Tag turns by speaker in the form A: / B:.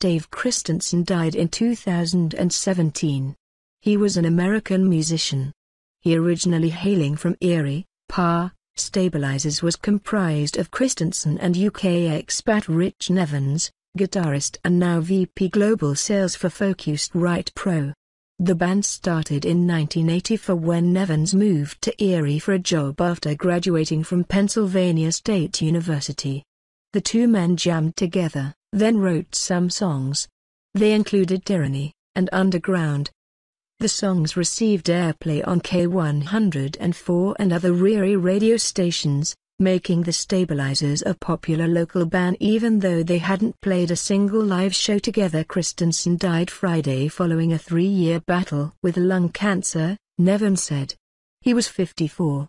A: Dave Christensen died in 2017. He was an American musician. He originally hailing from Erie, PA, Stabilizers was comprised of Christensen and UK expat Rich Nevins, guitarist and now VP Global Sales for Focused Right Pro. The band started in 1984 when Nevins moved to Erie for a job after graduating from Pennsylvania State University. The two men jammed together, then wrote some songs. They included Tyranny and Underground. The songs received airplay on K104 and other Riri radio stations, making the stabilizers a popular local band even though they hadn't played a single live show together. Christensen died Friday following a three-year battle with lung cancer, Nevin said. He was 54.